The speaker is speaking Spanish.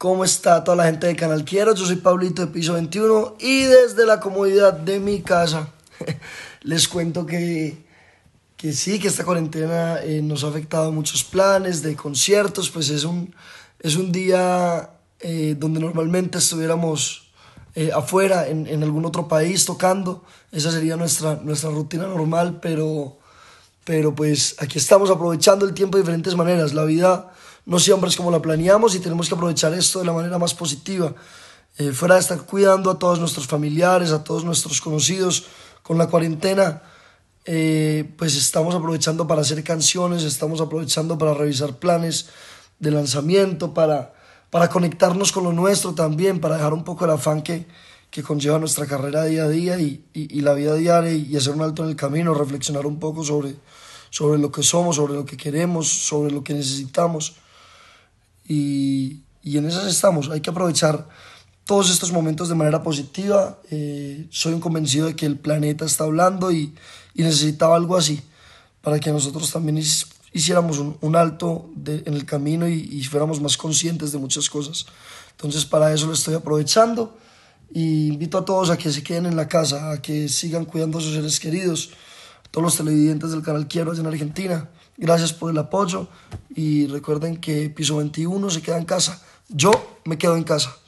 ¿Cómo está toda la gente de Canal Quiero? Yo soy Pablito de Piso 21 y desde la comodidad de mi casa les cuento que, que sí, que esta cuarentena eh, nos ha afectado muchos planes de conciertos, pues es un, es un día eh, donde normalmente estuviéramos eh, afuera en, en, algún otro país tocando, esa sería nuestra, nuestra rutina normal, pero pero pues aquí estamos aprovechando el tiempo de diferentes maneras. La vida no siempre es como la planeamos y tenemos que aprovechar esto de la manera más positiva. Eh, fuera de estar cuidando a todos nuestros familiares, a todos nuestros conocidos con la cuarentena, eh, pues estamos aprovechando para hacer canciones, estamos aprovechando para revisar planes de lanzamiento, para, para conectarnos con lo nuestro también, para dejar un poco el afán que, que conlleva nuestra carrera día a día y, la vida diaria y, hacer un alto en el camino, reflexionar un poco sobre, sobre lo que somos, sobre lo que queremos, sobre lo que necesitamos. Y, en esas estamos. Hay que aprovechar todos estos momentos de manera positiva. Eh, soy un convencido de que el planeta está hablando y, necesitaba algo así para que nosotros también hiciéramos un, alto en el camino y, y fuéramos más conscientes de muchas cosas. Entonces para eso lo estoy aprovechando. Y invito a todos a que se queden en la casa, a que sigan cuidando a sus seres queridos, todos los televidentes del canal Quiero en Argentina. Gracias por el apoyo y recuerden que piso 21 se queda en casa. Yo me quedo en casa.